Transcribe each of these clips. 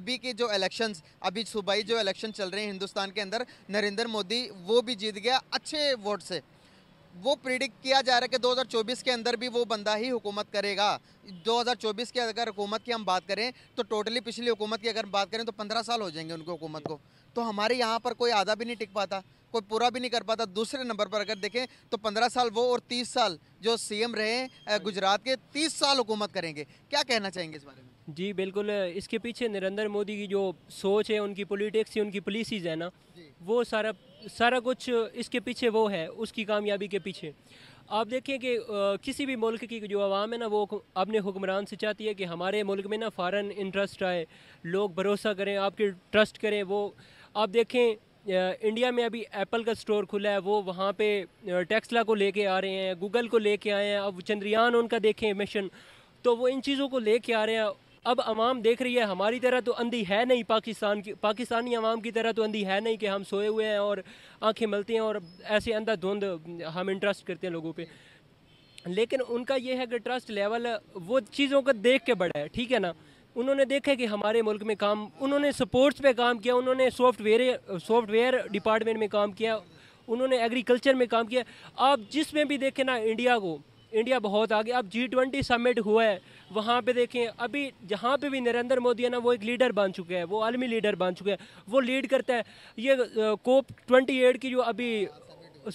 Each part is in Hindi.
अभी के जो इलेक्शंस अभी सूबाई जो इलेक्शन चल रहे हैं हिंदुस्तान के अंदर नरेंद्र मोदी वो भी जीत गया अच्छे वोट से वो प्रिडिक्ट किया जा रहा है कि 2024 के अंदर भी वो बंदा ही हुकूमत करेगा 2024 के अगर हुकूमत की हम बात करें तो टोटली पिछली हुकूमत की अगर बात करें तो 15 साल हो जाएंगे उनको हुकूमत को तो हमारे यहाँ पर कोई आधा भी नहीं टिक पाता कोई पूरा भी नहीं कर पाता दूसरे नंबर पर अगर देखें तो पंद्रह साल वो और तीस साल जो सी रहे हाँ गुजरात के तीस साल हुकूमत करेंगे क्या कहना चाहेंगे इस बारे में जी बिल्कुल इसके पीछे नरेंद्र मोदी की जो सोच है उनकी पॉलिटिक्स है उनकी पॉलिसीज़ है ना वो सारा सारा कुछ इसके पीछे वो है उसकी कामयाबी के पीछे आप देखें कि किसी भी मुल्क की जो आवाम है ना वो अपने हुक्मरान से चाहती है कि हमारे मुल्क में ना फ़ारन इंटरेस्ट आए लोग भरोसा करें आपके ट्रस्ट करें वो आप देखें इंडिया में अभी एप्पल का स्टोर खुला है वो वहाँ पे टेक्सला को लेके आ रहे हैं गूगल को लेके आए हैं अब चंद्रयान उनका देखें मिशन तो वो इन चीज़ों को लेके आ रहे हैं अब आवाम देख रही है हमारी तरह तो अंधी है नहीं पाकिस्तान की पाकिस्तानी अवाम की तरह तो अंधी है नहीं कि हम सोए हुए हैं और आंखें मलती हैं और ऐसे अंधा धुंध हम इंटरेस्ट करते हैं लोगों पर लेकिन उनका यह है कि ट्रस्ट लेवल वो चीज़ों को देख के बढ़ा है ठीक है ना उन्होंने देखा कि हमारे मुल्क में काम उन्होंने सपोर्ट्स पर काम किया उन्होंने सॉफ्टवेयर सॉफ्टवेयर डिपार्टमेंट में काम किया उन्होंने एग्रीकल्चर में काम किया आप जिसमें भी देखें ना इंडिया को इंडिया बहुत आगे अब जी ट्वेंटी समिट हुआ है वहाँ पे देखें अभी जहाँ पे भी नरेंद्र मोदी है ना वो एक लीडर बन चुके हैं वो आलमी लीडर बन चुके हैं वो लीड करता है ये कोप ट्वेंटी एट की जो अभी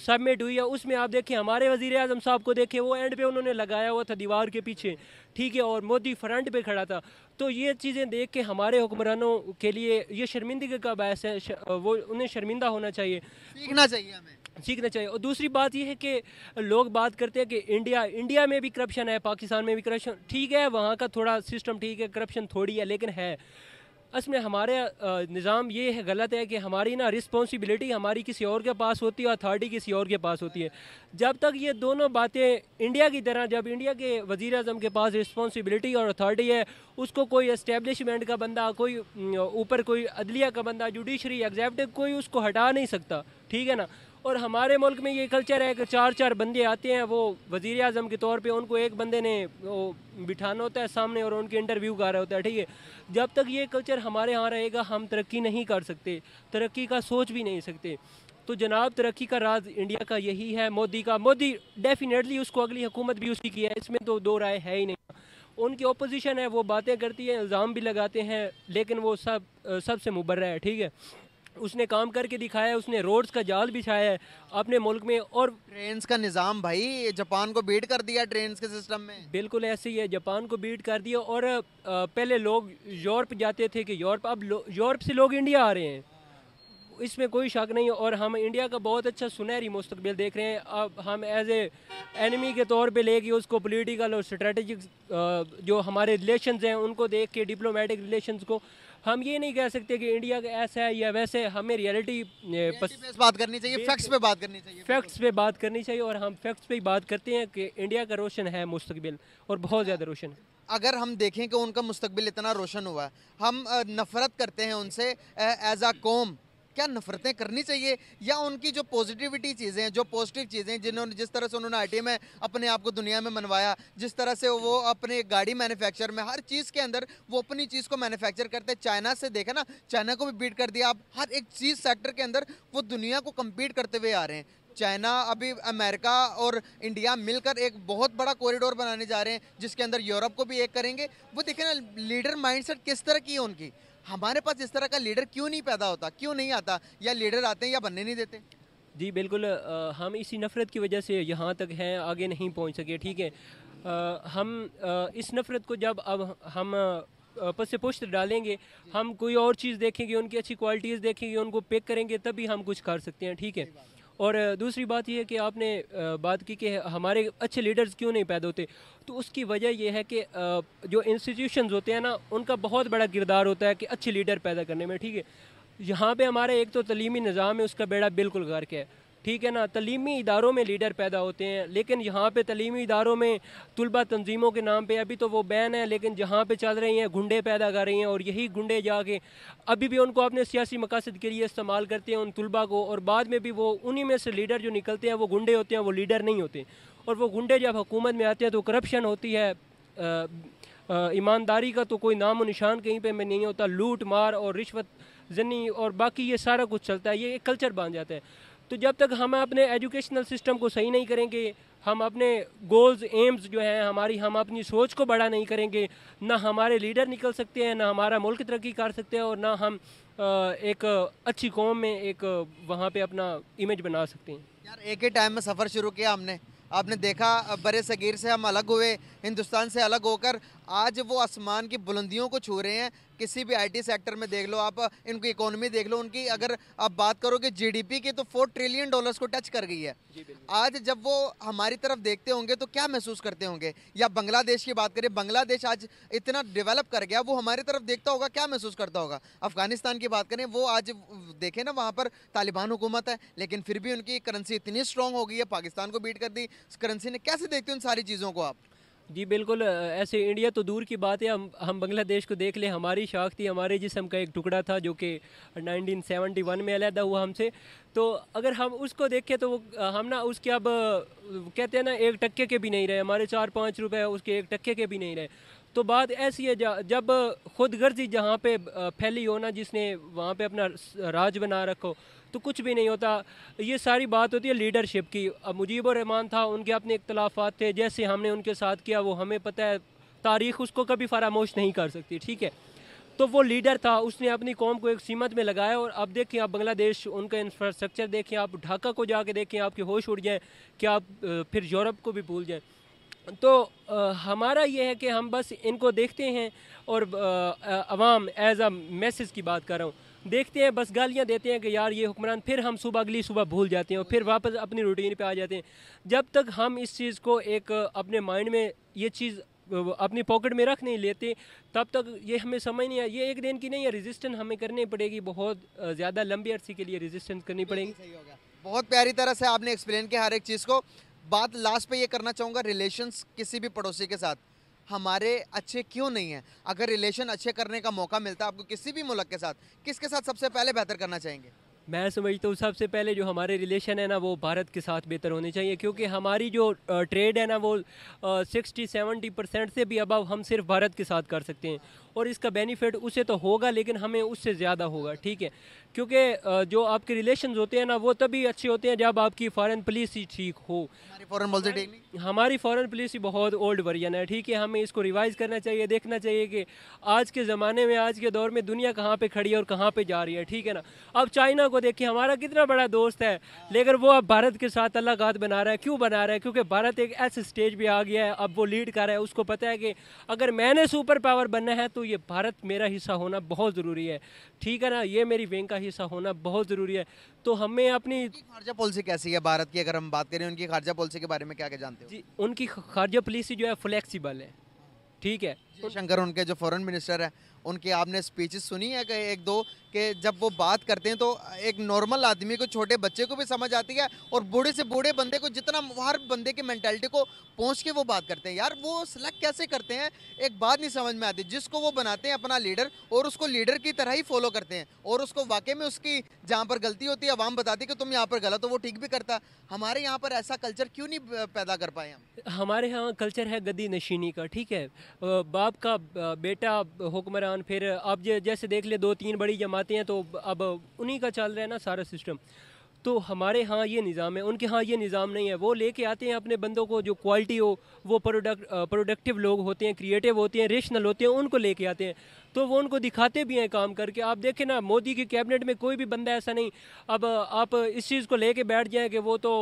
सबमिट हुई है उसमें आप देखें हमारे वजीर अजम साहब को देखें वो एंड पे उन्होंने लगाया हुआ था दीवार के पीछे ठीक है और मोदी फ्रंट पे खड़ा था तो ये चीज़ें देख के हमारे हुक्मरानों के लिए ये शर्मिंदगी का बहस है वो उन्हें शर्मिंदा होना चाहिए सीखना चाहिए हमें सीखना चाहिए और दूसरी बात यह है कि लोग बात करते हैं कि इंडिया इंडिया में भी करप्शन है पाकिस्तान में भी करप्शन ठीक है वहाँ का थोड़ा सिस्टम ठीक है करप्शन थोड़ी है लेकिन है असल में हमारे निज़ाम ये है गलत है कि हमारी ना रिस्पॉन्सिबिलिटी हमारी किसी और के पास होती है अथॉरिटी किसी और के पास होती है जब तक ये दोनों बातें इंडिया की तरह जब इंडिया के वज़ी अजम के पास रिस्पॉन्सिबिलिटी और अथॉरिटी है उसको कोई इस्टेबलिशमेंट का बंदा कोई ऊपर कोई अदलिया का बंदा जुडिशरी एग्जैक्टिव कोई उसको हटा नहीं सकता ठीक है ना और हमारे मुल्क में ये कल्चर है कि चार चार बंदे आते हैं वो वजीर अजम के तौर पे उनको एक बंदे ने वो बिठाना होता है सामने और उनके इंटरव्यू कर रहा होता है ठीक है जब तक ये कल्चर हमारे यहाँ रहेगा हम तरक्की नहीं कर सकते तरक्की का सोच भी नहीं सकते तो जनाब तरक्की का राज इंडिया का यही है मोदी का मोदी डेफिनेटली उसको अगली हुकूमत भी उसी की है इसमें तो दो राय है ही नहीं उनकी ओपोजिशन है वो बातें करती है इल्ज़ाम भी लगाते हैं लेकिन वो सब सबसे मुबर्रा है ठीक है उसने काम करके दिखाया है उसने रोड्स का जाल बिछाया है अपने मुल्क में और ट्रेन का निज़ाम भाई जापान को बीट कर दिया ट्रेन के सिस्टम में बिल्कुल ऐसे ही है जापान को बीट कर दिया और पहले लोग यूरोप जाते थे कि यूरोप अब यूरोप से लोग इंडिया आ रहे हैं इसमें कोई शक नहीं है और हम इंडिया का बहुत अच्छा सुनहरी मुस्तबिल देख रहे हैं अब हम एज ए एनिमी के तौर पे लेके उसको पॉलिटिकल और स्ट्रेटजिक जो हमारे रिलेशंस हैं उनको देख के डिप्लोमेटिक रिलेशंस को हम ये नहीं कह सकते कि इंडिया का ऐसा है या वैसे हमें रियलिटी पस... बात करनी चाहिए फैक्ट्स पे बात करनी चाहिए फैक्ट्स पे बात करनी चाहिए और हम फैक्ट्स पे ही बात करते हैं कि इंडिया का रोशन है मुस्तबिल और बहुत ज़्यादा रोशन है अगर हम देखें कि उनका मुस्तबिल इतना रोशन हुआ है हम नफ़रत करते हैं उनसे एज आ कौम क्या नफरतें करनी चाहिए या उनकी जो पॉजिटिविटी चीज़ें हैं जो पॉजिटिव चीज़ें जिन्होंने जिस तरह से उन्होंने आई में अपने आप को दुनिया में मनवाया जिस तरह से वो अपने गाड़ी मैन्युफैक्चर में हर चीज़ के अंदर वो अपनी चीज़ को मैन्युफैक्चर करते हैं चाइना से देखा ना चाइना को भी बीट कर दिया आप हर एक चीज़ सेक्टर के अंदर वो दुनिया को कम्पीट करते हुए आ रहे हैं चाइना अभी अमेरिका और इंडिया मिलकर एक बहुत बड़ा कॉरिडोर बनाने जा रहे हैं जिसके अंदर यूरोप को भी एक करेंगे वो देखें ना लीडर माइंडसेट किस तरह की है उनकी हमारे पास इस तरह का लीडर क्यों नहीं पैदा होता क्यों नहीं आता या लीडर आते हैं या बनने नहीं देते जी बिल्कुल आ, हम इसी नफ़रत की वजह से यहाँ तक हैं आगे नहीं पहुँच सके ठीक है हम आ, इस नफ़रत को जब अब हम पस से पुष्ट डालेंगे हम कोई और चीज़ देखेंगे उनकी अच्छी क्वालिटीज़ देखेंगे उनको पिक करेंगे तभी हम कुछ कर सकते हैं ठीक है और दूसरी बात यह है कि आपने बात की कि हमारे अच्छे लीडर्स क्यों नहीं पैदा होते तो उसकी वजह यह है कि जो इंस्टीट्यूशन होते हैं ना उनका बहुत बड़ा किरदार होता है कि अच्छे लीडर पैदा करने में ठीक है यहाँ पर हमारा एक तो तलीमी निज़ाम है उसका बेड़ा बिल्कुल गर्क है ठीक है ना तलीमी इदारों में लीडर पैदा होते हैं लेकिन यहाँ पे तलीमी इदारों में तलबा तंजीमों के नाम पे अभी तो वो बैन है लेकिन जहाँ पे चल रही हैं गुंडे पैदा कर रही हैं और यही गुंडे जाके अभी भी उनको अपने सियासी मकासद के लिए इस्तेमाल करते हैं उन तलबा को और बाद में भी वो उन्हीं में से लीडर जो निकलते हैं वो गुंडे होते हैं वो लीडर नहीं होते और वो गुंडे जब हुकूमत में आते हैं तो करप्शन होती है ईमानदारी का तो कोई नाम व निशान कहीं पर में नहीं होता लूट मार और रिश्वत जनी और बाकी ये सारा कुछ चलता है ये एक कल्चर बन जाता है तो जब तक हम अपने एजुकेशनल सिस्टम को सही नहीं करेंगे हम अपने गोल्स एम्स जो हैं हमारी हम अपनी सोच को बड़ा नहीं करेंगे ना हमारे लीडर निकल सकते हैं ना हमारा मुल्क तरक्की कर सकते हैं और ना हम एक अच्छी कौम में एक वहाँ पे अपना इमेज बना सकते हैं यार एक ही टाइम में सफ़र शुरू किया हमने आपने देखा बर सगीर से हम अलग हुए हिंदुस्तान से अलग होकर आज वो आसमान की बुलंदियों को छू रहे हैं किसी भी आईटी सेक्टर में देख लो आप इनकी इकोनॉमी देख लो उनकी अगर आप बात करो कि जीडीपी की तो फोर ट्रिलियन डॉलर्स को टच कर गई है आज जब वो हमारी तरफ देखते होंगे तो क्या महसूस करते होंगे या बांग्लादेश की बात करें बांग्लादेश आज इतना डेवलप कर गया वो हमारी तरफ देखता होगा क्या महसूस करता होगा अफगानिस्तान की बात करें वो आज देखें ना वहाँ पर तालिबान हुकूमत है लेकिन फिर भी उनकी करेंसी इतनी स्ट्रॉन्ग हो गई है पाकिस्तान को बीट कर दी करेंसी ने कैसे देखते उन सारी चीज़ों को आप जी बिल्कुल ऐसे इंडिया तो दूर की बात है हम हम बांग्लादेश को देख ले हमारी शाख थी हमारे जिसम का एक टुकड़ा था जो कि 1971 में अलहदा हुआ हमसे तो अगर हम उसको देखें तो वो हम ना उसके अब कहते हैं ना एक टक्के के भी नहीं रहे हमारे चार पाँच रुपए उसके एक टक्के के भी नहीं रहे तो बात ऐसी है जब खुद गर्जी जहाँ पे फैली हो ना जिसने वहाँ पे अपना राज बना रखो तो कुछ भी नहीं होता ये सारी बात होती है लीडरशिप की अब मुजीब रहमान था उनके अपने इख्तलाफात थे जैसे हमने उनके साथ किया वो हमें पता है तारीख उसको कभी फरामोश नहीं कर सकती ठीक है तो वो लीडर था उसने अपनी कौम को एक सीमत में लगाया और अब देखें आप बांग्लादेश उनका इंफ्रास्ट्रक्चर देखें आप ढाका को जाके देखें आपके होश उड़ जाएँ कि आप फिर यूरोप को भी भूल जाएँ तो आ, हमारा ये है कि हम बस इनको देखते हैं और आवाम एज अ मैसेज की बात कर रहा हूँ देखते हैं बस गालियाँ देते हैं कि यार ये हुक्मरान फिर हम सुबह अगली सुबह भूल जाते हैं और फिर वापस अपनी रूटीन पर आ जाते हैं जब तक हम इस चीज़ को एक अपने माइंड में ये चीज़ अपनी पॉकेट में रख नहीं लेते तब तक ये हमें समझ नहीं आया ये एक दिन की नहीं है रेजिस्टेंस हमें करनी पड़ेगी बहुत ज़्यादा लंबी अर्सी के लिए रेजिस्टेंस करनी पड़ेगी सही बहुत प्यारी तरह से आपने एक्सप्लेन किया हर एक चीज़ को बात लास्ट पे ये करना चाहूँगा रिलेशंस किसी भी पड़ोसी के साथ हमारे अच्छे क्यों नहीं हैं अगर रिलेशन अच्छे करने का मौका मिलता है आपको किसी भी मुल्क के साथ किसके साथ सबसे पहले बेहतर करना चाहेंगे मैं समझता हूँ सबसे पहले जो हमारे रिलेशन है ना वो भारत के साथ बेहतर होने चाहिए क्योंकि हमारी जो ट्रेड है ना वो सिक्सटी सेवेंटी परसेंट से भी अबव हम सिर्फ भारत के साथ कर सकते हैं और इसका बेनिफिट उसे तो होगा लेकिन हमें उससे ज़्यादा होगा ठीक है क्योंकि जो आपके रिलेशन होते हैं ना वो तभी अच्छे होते हैं जब आपकी फॉरन पॉलिसी ठीक हो हमारी फॉरन पॉलिसी बहुत ओल्ड वर्जन है ठीक है हमें इसको रिवाइज करना चाहिए देखना चाहिए कि आज के ज़माने में आज के दौर में दुनिया कहाँ पर खड़ी है और कहाँ पर जा रही है ठीक है ना अब चाइना को देखिए हमारा कितना बड़ा दोस्त है लेकिन वो अब भारत के साथ तल्लाकात बना रहा है क्यों बना रहा है क्योंकि भारत एक ऐसे स्टेज पर आ गया है अब वो लीड कर रहा है उसको पता है कि अगर मैंने सुपर पावर बनना है तो तो ये भारत मेरा हिस्सा होना बहुत ज़रूरी है ठीक है ना ये मेरी बैंक का हिस्सा होना बहुत ज़रूरी है तो हमें अपनी खारजा पॉलिसी कैसी है भारत की अगर हम बात करें उनकी खारजा पॉलिसी के बारे में क्या क्या जानते हो जी उनकी खारजा पॉलिसी जो है फ्लेक्सीबल है ठीक है शंकर उनके जो फॉरेन मिनिस्टर है उनकी आपने स्पीचेस सुनी है कि एक दो कि जब वो बात करते हैं तो एक नॉर्मल आदमी को छोटे बच्चे को भी समझ आती है और बूढ़े से बूढ़े बंदे को जितना हर बंदे की मैंटेलिटी को पहुँच के वो बात करते हैं यार वो सिलेक्ट कैसे करते हैं एक बात नहीं समझ में आती जिसको वो बनाते हैं अपना लीडर और उसको लीडर की तरह ही फॉलो करते हैं और उसको वाकई में उसकी जहाँ पर गलती होती है आवाम बताती कि तुम यहाँ पर गलत हो वो ठीक भी करता हमारे यहाँ पर ऐसा कल्चर क्यों नहीं पैदा कर पाए हम हमारे यहाँ कल्चर है गदी नशीनी का ठीक है बाप का बेटा हुक्मरान फिर अब जैसे देख ले दो तीन बड़ी जमातें हैं तो अब उन्हीं का चल रहा है ना सारा सिस्टम तो हमारे यहाँ ये निज़ाम है उनके यहाँ ये निज़ाम नहीं है वो लेके आते हैं अपने बंदों को जो क्वालिटी हो वो प्रोडक्ट प्रोडक्टिव लोग होते हैं क्रिएटिव होते हैं रेशनल होते हैं उनको लेके आते हैं तो वो उनको दिखाते भी हैं काम करके आप देखें ना मोदी की कैबिनेट में कोई भी बंदा ऐसा नहीं अब आप इस चीज़ को लेके बैठ जाएँ कि वो तो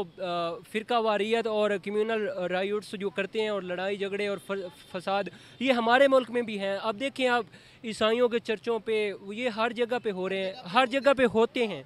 फ़िरका वारीत और कम्यूनल राइट्स जो करते हैं और लड़ाई झगड़े और फसाद ये हमारे मुल्क में भी हैं अब देखें आप ईसाइयों के चर्चों पर ये हर जगह पर हो रहे हैं हर जगह पर होते हैं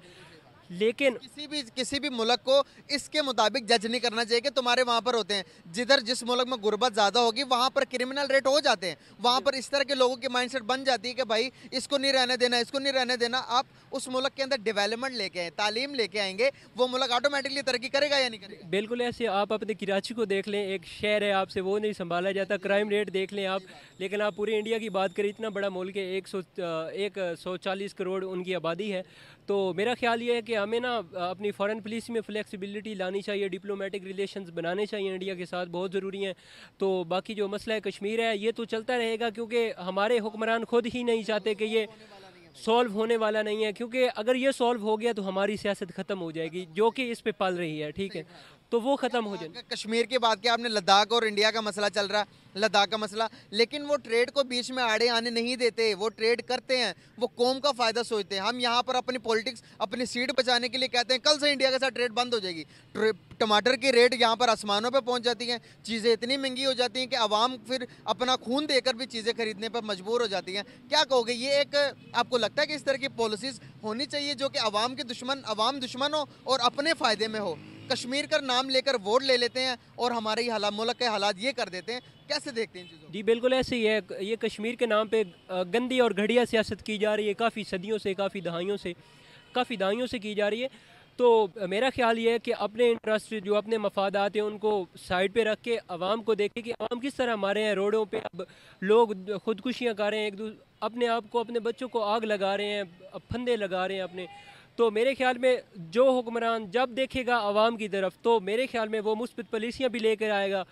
लेकिन किसी भी किसी भी मुल्क को इसके मुताबिक जज नहीं करना चाहिए कि तुम्हारे वहाँ पर होते हैं जिधर जिस मुल्क में गुर्बत ज़्यादा होगी वहाँ पर क्रिमिनल रेट हो जाते हैं वहाँ पर इस तरह के लोगों की माइंडसेट बन जाती है कि भाई इसको नहीं रहने देना इसको नहीं रहने देना आप उस मुल्क के अंदर डेवलपमेंट लेके आए तालीम लेके आएंगे वो मुल्क ऑटोमेटिकली तरक्की करेगा या नहीं करेगा बिल्कुल ऐसे आप अपने कराची को देख लें एक शहर है आपसे वो नहीं संभाला जाता क्राइम रेट देख लें आप लेकिन आप पूरे इंडिया की बात करें इतना बड़ा मुल्क है एक सौ एक सौ चालीस करोड़ उनकी आबादी है तो मेरा ख्याल ये है कि हमें ना अपनी फॉरेन पॉलिसी में फ्लेक्सिबिलिटी लानी चाहिए डिप्लोमेटिक रिलेशंस बनाने चाहिए इंडिया के साथ बहुत ज़रूरी हैं तो बाकी जो मसला है कश्मीर है ये तो चलता रहेगा क्योंकि हमारे हुक्मरान खुद ही नहीं चाहते कि ये सॉल्व होने वाला नहीं है क्योंकि अगर ये सॉल्व हो गया तो हमारी सियासत ख़त्म हो जाएगी जो कि इस पर पल रही है ठीक है तो वो ख़त्म हो हाँ, जाए कश्मीर की बात किया आपने लद्दाख और इंडिया का मसला चल रहा है लद्दाख का मसला लेकिन वो ट्रेड को बीच में आड़े आने नहीं देते वो ट्रेड करते हैं वो कौम का फ़ायदा सोचते हैं हम यहाँ पर अपनी पॉलिटिक्स अपनी सीट बचाने के लिए कहते हैं कल से इंडिया के साथ ट्रेड बंद हो जाएगी टमाटर की रेट यहाँ पर आसमानों पर पहुँच जाती हैं चीज़ें इतनी महंगी हो जाती हैं कि आवाम फिर अपना खून देकर भी चीज़ें खरीदने पर मजबूर हो जाती हैं क्या कहोगे ये एक आपको लगता है कि इस तरह की पॉलिसीज़ होनी चाहिए जो कि आवाम के दुश्मन आवाम दुश्मन हो और अपने फ़ायदे में हो कश्मीर का नाम लेकर वोट ले लेते हैं और हमारे ही हालात मुल्क के हालात ये कर देते हैं कैसे देखते हैं जी बिल्कुल ऐसे ही है ये कश्मीर के नाम पे गंदी और घटिया सियासत की जा रही है काफ़ी सदियों से काफ़ी दहाइयों से काफ़ी दहाइयों से की जा रही है तो मेरा ख्याल ये है कि अपने इंटरेस्ट जो अपने मफादात हैं उनको साइड पे रख के आवाम को देखें कि आवाम किस तरह हमारे हैं रोडों पे अब लोग खुदकुशियाँ कर रहे हैं एक दूसरे अपने आप को अपने बच्चों को आग लगा रहे हैं फंदे लगा रहे हैं अपने तो मेरे ख्याल में जो हुक्मरान जब देखेगा आवाम की तरफ तो मेरे ख्याल में वो मुस्बत पॉलिसियाँ भी लेकर आएगा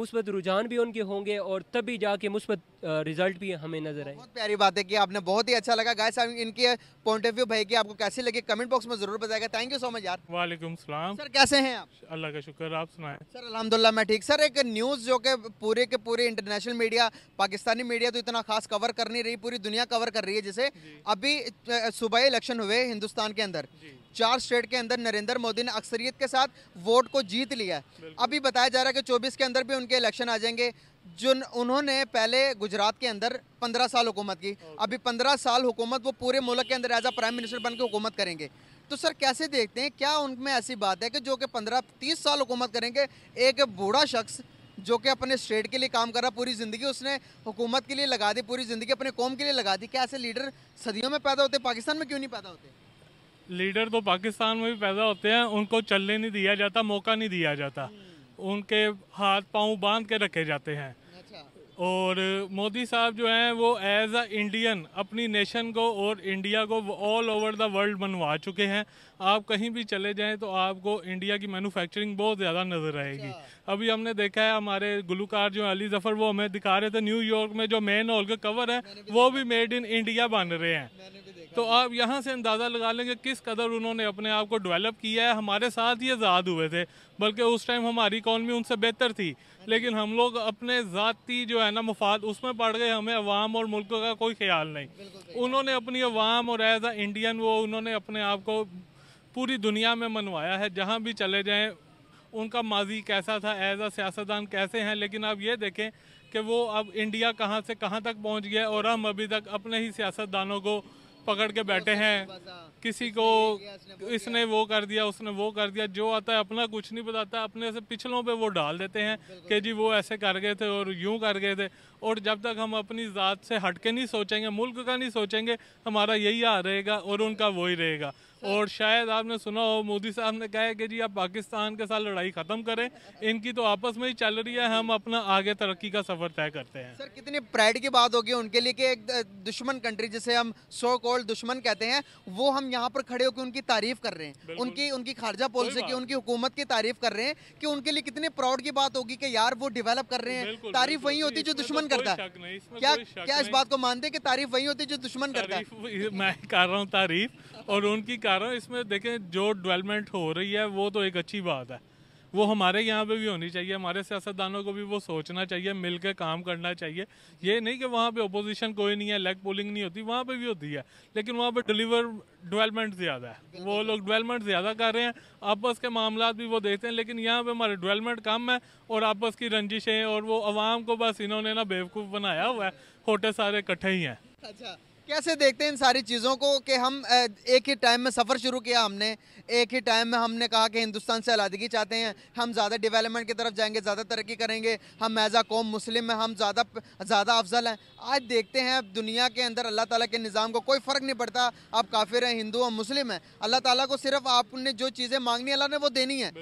मुस्बत रुझान भी उनके होंगे और तभी जाके मुस्बत रिजल्ट भी हमें नजर आए बहुत प्यारी बात है कि आपने बहुत ही अच्छा लगा गाय साहब इनके पॉइंट ऑफ व्यू भाई की आपको कैसे लगे कमेंट बॉक्स में जरूर बताएगा थैंक यू सो मच यार वालेकुम सलाम सर कैसे हैं आप अल्लाह का शुक्र आप सुनाएं सर अलहमदुल्ला मैं ठीक सर एक न्यूज़ जो के पूरे के पूरे इंटरनेशनल मीडिया पाकिस्तानी मीडिया तो इतना खास कवर कर नहीं रही पूरी दुनिया कवर कर रही है जैसे अभी सुबह इलेक्शन हुए हिंदुस्तान के अंदर चार स्टेट के अंदर नरेंद्र मोदी ने अक्सरियत के साथ वोट को जीत लिया अभी बताया जा रहा है कि 24 के अंदर भी उनके इलेक्शन आ जाएंगे जो उन्होंने पहले गुजरात के अंदर पंद्रह साल हुकूमत की अभी पंद्रह साल हुकूमत वो पूरे मुल्क के अंदर एज आ प्राइम मिनिस्टर बन के हुकूमत करेंगे तो सर कैसे देखते हैं क्या उनमें ऐसी बात है कि जो कि पंद्रह तीस साल हुकूमत करेंगे एक बूढ़ा शख्स जो कि अपने स्टेट के लिए काम कर रहा पूरी ज़िंदगी उसने हुकूमत के लिए लगा दी पूरी ज़िंदगी अपने कौम के लिए लगा दी क्या ऐसे लीडर सदियों में पैदा होते पाकिस्तान में क्यों नहीं पैदा होते लीडर तो पाकिस्तान में भी पैदा होते हैं उनको चलने नहीं दिया जाता मौका नहीं दिया जाता hmm. उनके हाथ पांव बांध के रखे जाते हैं अच्छा। और मोदी साहब जो हैं वो एज अ इंडियन अपनी नेशन को और इंडिया को ऑल ओवर द वर्ल्ड बनवा चुके हैं आप कहीं भी चले जाएं तो आपको इंडिया की मैन्युफैक्चरिंग बहुत ज़्यादा नज़र आएगी अच्छा। अभी हमने देखा है हमारे गुलकार जो अली जफ़र वो हमें दिखा रहे थे न्यूयॉर्क में जो मेन हॉल का कवर है वो भी मेड इन इंडिया बन रहे हैं तो आप यहाँ से अंदाज़ा लगा लेंगे किस कदर उन्होंने अपने आप को डेवलप किया है हमारे साथ ये आज़ाद हुए थे बल्कि उस टाइम हमारी इकॉनमी उनसे बेहतर थी हाँ लेकिन हम लोग अपने ज़ाती जो है ना मुफाद उसमें पड़ गए हमें अवाम और मुल्क का कोई ख्याल नहीं उन्होंने अपनी अवाम और एज अ इंडियन वो उन्होंने अपने आप को पूरी दुनिया में मनवाया है जहाँ भी चले जाएँ उनका माजी कैसा था एज अ सियासतदान कैसे हैं लेकिन आप ये देखें कि वो अब इंडिया कहाँ से कहाँ तक पहुँच गया और हम अभी तक अपने ही सियासतदानों को पकड़ के बैठे हैं किसी को इसने वो कर दिया उसने वो कर दिया जो आता है अपना कुछ नहीं बताता अपने से पिछलों पे वो डाल देते हैं कि जी वो ऐसे कर गए थे और यूं कर गए थे और जब तक हम अपनी ज़ात से हट के नहीं सोचेंगे मुल्क का नहीं सोचेंगे हमारा यही हाल रहेगा और उनका वही रहेगा और शायद आपने सुना हो मोदी साहब ने कहा है कि जी आप पाकिस्तान के साथ लड़ाई ख़त्म करें इनकी तो आपस में ही चल रही है हम अपना आगे तरक्की का सफ़र तय करते हैं सर कितनी प्राइड की बात होगी उनके लिए कि एक दुश्मन कंट्री जिसे हम सो कॉल्ड दुश्मन कहते हैं वो हम यहाँ पर खड़े होकर उनकी तारीफ कर रहे हैं उनकी उनकी खारजा पॉलिसी की उनकी हुकूमत की तारीफ कर रहे हैं कि उनके लिए कितने प्राउड की बात होगी कि यार वो डिवेलप कर रहे हैं तारीफ वही होती जो दुश्मन तो करता है क्या क्या इस बात को मानते हैं कि तारीफ वही होती जो दुश्मन करता है मैं कर रहा हूँ तारीफ और उनकी कारण इसमें देखें जो डेवलपमेंट हो रही है वो तो एक अच्छी बात है वो हमारे यहाँ पे भी होनी चाहिए हमारे सियासतदानों को भी वो सोचना चाहिए मिलकर काम करना चाहिए ये नहीं कि वहाँ पे अपोजिशन कोई नहीं है लेग पोलिंग नहीं होती वहाँ पे भी होती है लेकिन वहाँ पे डिलीवर डेवलपमेंट ज़्यादा है वो लोग डेवलपमेंट ज़्यादा कर रहे हैं आपस के मामला भी वो देखते हैं लेकिन यहाँ पर हमारे डिवेलपमेंट कम है और आपस की रंजिशें और वो आवाम को बस इन्होंने ना बेवकूफ़ बनाया हुआ है होटल सारे इकट्ठे ही हैं अच्छा कैसे देखते हैं इन सारी चीज़ों को कि हम एक ही टाइम में सफ़र शुरू किया हमने एक ही टाइम में हमने कहा कि हिंदुस्तान से आलादगी चाहते हैं हम ज़्यादा डेवलपमेंट की तरफ जाएंगे ज़्यादा तरक्की करेंगे हम एज़ आ कौम मुस्लिम हैं हम ज़्यादा ज़्यादा अफजल हैं आज देखते हैं अब दुनिया के अंदर अल्लाह ताला के निज़ाम को कोई फ़र्क नहीं पड़ता आप काफिर हैं हिंदू और मुस्लिम हैं अल्लाह ताली को सिर्फ आपने जो चीज़ें मांगनी अल्लाह ने वो देनी है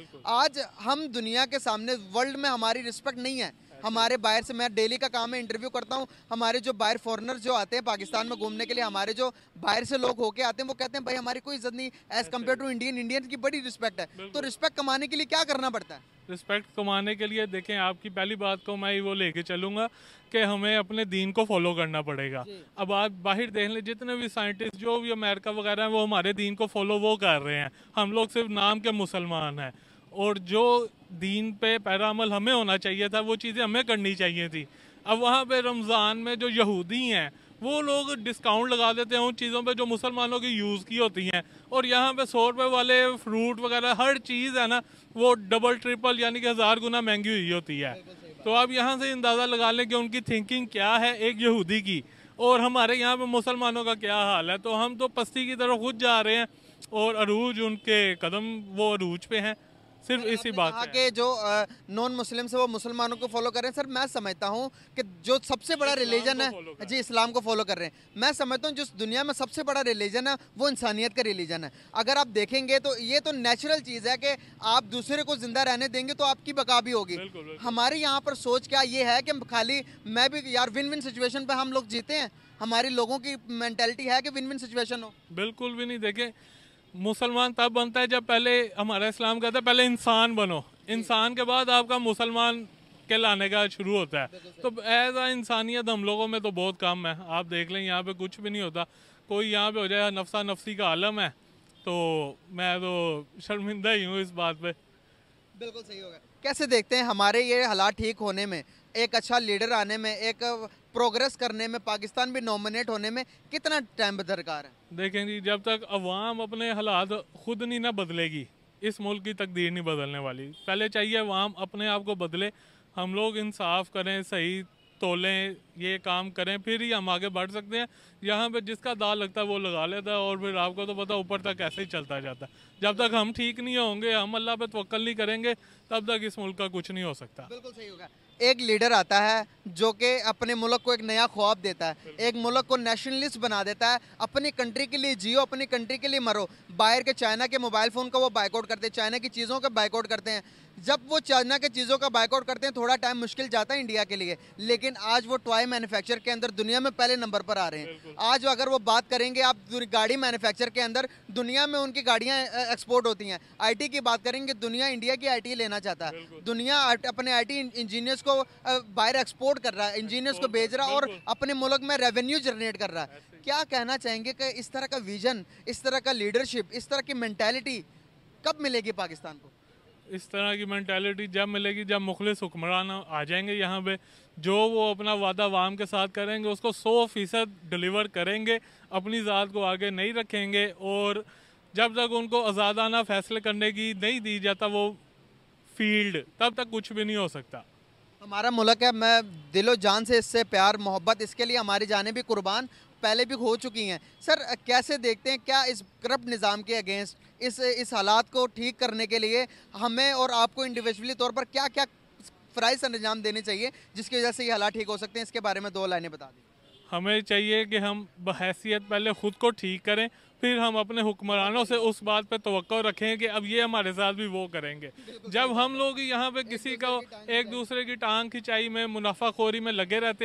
आज हम दुनिया के सामने वर्ल्ड में हमारी रिस्पेक्ट नहीं है हमारे बायर से मैं डेली का काम है इंटरव्यू करता हूँ हमारे जो बायर फॉरनर जो आते हैं पाकिस्तान में घूमने के लिए हमारे जो बाहर से लोग होके आते हैं वो कहते हैं भाई हमारी कोई इज्जत नहीं as compare to Indian Indian की बड़ी रिस्पेक्ट है तो रिस्पेक्ट कमाने के लिए क्या करना पड़ता है रिस्पेक्ट कमाने के लिए देखें आपकी पहली बात को तो मैं वो लेके चलूंगा कि हमें अपने दीन को फॉलो करना पड़ेगा अब आप बाहर देख लें जितने भी साइंटिस्ट जो भी अमेरिका वगैरह हैं वो हमारे दीन को फॉलो वो कर रहे हैं हम लोग सिर्फ नाम के मुसलमान हैं और जो दीन पे पैरामल हमें होना चाहिए था वो चीज़ें हमें करनी चाहिए थी अब वहाँ पे रमज़ान में जो यहूदी हैं वो लोग डिस्काउंट लगा देते हैं उन चीज़ों पे जो मुसलमानों की यूज़ की होती हैं और यहाँ पे सौ रुपये वाले फ्रूट वगैरह हर चीज़ है ना वो डबल ट्रिपल यानी कि हज़ार गुना महंगी हुई होती है तो आप यहाँ से अंदाज़ा लगा लें कि उनकी थिंकिंग क्या है एक यहूदी की और हमारे यहाँ पर मुसलमानों का क्या हाल है तो हम तो पस्ती की तरफ खुद जा रहे हैं और अरूज उनके कदम वो अरूज पे हैं सिर्फ तो इसी बात के जो नॉन मुस्लिम से वो मुसलमानों को फॉलो कर रहे हैं सर मैं समझता हूँ कि जो सबसे बड़ा रिलीजन है जी इस्लाम को फॉलो कर रहे हैं मैं समझता हूँ जिस दुनिया में सबसे बड़ा रिलीजन है वो इंसानियत का रिलीजन है अगर आप देखेंगे तो ये तो नेचुरल चीज़ है कि आप दूसरे को ज़िंदा रहने देंगे तो आपकी बका भी होगी हमारे यहाँ पर सोच क्या ये है कि खाली मैं भी यार विन विन सिचुएशन पर हम लोग जीते हैं हमारे लोगों की मैंटेलिटी है कि विन विन सिचुएशन हो बिल्कुल भी नहीं देखें मुसलमान तब बनता है जब पहले हमारा इस्लाम कहता है पहले इंसान बनो इंसान के बाद आपका मुसलमान के लाने का शुरू होता है तो एज आ इंसानियत हम लोगों में तो बहुत कम है आप देख लें यहाँ पे कुछ भी नहीं होता कोई यहाँ पे हो जाए नफसा नफसी का आलम है तो मैं तो शर्मिंदा ही हूँ इस बात पर बिल्कुल सही होगा कैसे देखते हैं हमारे ये हालात ठीक होने में एक अच्छा लीडर आने में एक प्रोग्रेस करने में पाकिस्तान भी नॉमिनेट होने में कितना टाइम दरकार है देखें जी जब तक अवाम अपने हालात खुद नहीं ना बदलेगी इस मुल्क की तकदीर नहीं बदलने वाली पहले चाहिए अवाम अपने आप को बदले हम लोग इंसाफ करें सही तोलें ये काम करें फिर ही हम आगे बढ़ सकते हैं यहाँ पे जिसका दाल लगता है वो लगा लेता है और फिर आपको तो पता ऊपर तक ऐसे ही चलता जाता है जब तक हम ठीक नहीं होंगे हम अल्लाह पे तवक्ल नहीं करेंगे तब तक इस मुल्क का कुछ नहीं हो सकता बिल्कुल सही होगा एक लीडर आता है जो कि अपने मुल्क को एक नया ख्वाब देता है एक मुल्क को नेशनलिस्ट बना देता है अपनी कंट्री के लिए जियो अपनी कंट्री के लिए मरो बाहर के चाइना के मोबाइल फ़ोन का वो बाइकआउट करते हैं चाइना की चीज़ों का बाइकआउट करते हैं जब वो चाइना के चीज़ों का बाइकआउट करते हैं थोड़ा टाइम मुश्किल जाता है इंडिया के लिए लेकिन आज वो टॉय मैन्युफैक्चर के अंदर दुनिया में पहले नंबर पर आ रहे हैं आज अगर वो बात करेंगे आप गाड़ी मैन्युफैक्चर के अंदर दुनिया में उनकी गाड़ियाँ एक्सपोर्ट होती हैं आईटी की बात करेंगे दुनिया इंडिया की आई लेना चाहता है दुनिया अपने टी इंजीनियर्स को बाहर एक्सपोर्ट कर रहा है इंजीनियर्स को भेज रहा है और अपने मुल्क में रेवेन्यू जनरेट कर रहा है क्या कहना चाहेंगे कि इस तरह का विजन इस तरह का लीडरशिप इस तरह की मैंटेलिटी कब मिलेगी पाकिस्तान को इस तरह की मैंटेलिटी जब मिलेगी जब मुखलिस हुक्मरान आ जाएंगे यहाँ पे जो वो अपना वादा वाम के साथ करेंगे उसको सौ फीसद डिलीवर करेंगे अपनी ज़ात को आगे नहीं रखेंगे और जब तक उनको आज़ादाना फैसले करने की नहीं दी जाता वो फील्ड तब तक कुछ भी नहीं हो सकता हमारा मुल्क है मैं दिलो जान से इससे प्यार मोहब्बत इसके लिए हमारी जाने भी कुर्बान पहले भी हो चुकी हैं सर कैसे देखते हैं क्या इस करप्ट निज़ाम के अगेंस्ट इस इस हालात को ठीक करने के लिए हमें और आपको इंडिविजुअली तौर पर क्या क्या फ़्राइज़ अंजाम देने चाहिए जिसकी वजह से ये हालात ठीक हो सकते हैं इसके बारे में दो लाइनें बता दें हमें चाहिए कि हम बहसीत पहले ख़ुद को ठीक करें फिर हम अपने हुक्मरानों से उस बात पे तो रखें कि अब ये हमारे साथ भी वो करेंगे जब हम लोग यहाँ पे किसी को एक दूसरे की टांग खिंचाई में मुनाफाखोरी में लगे रहते हैं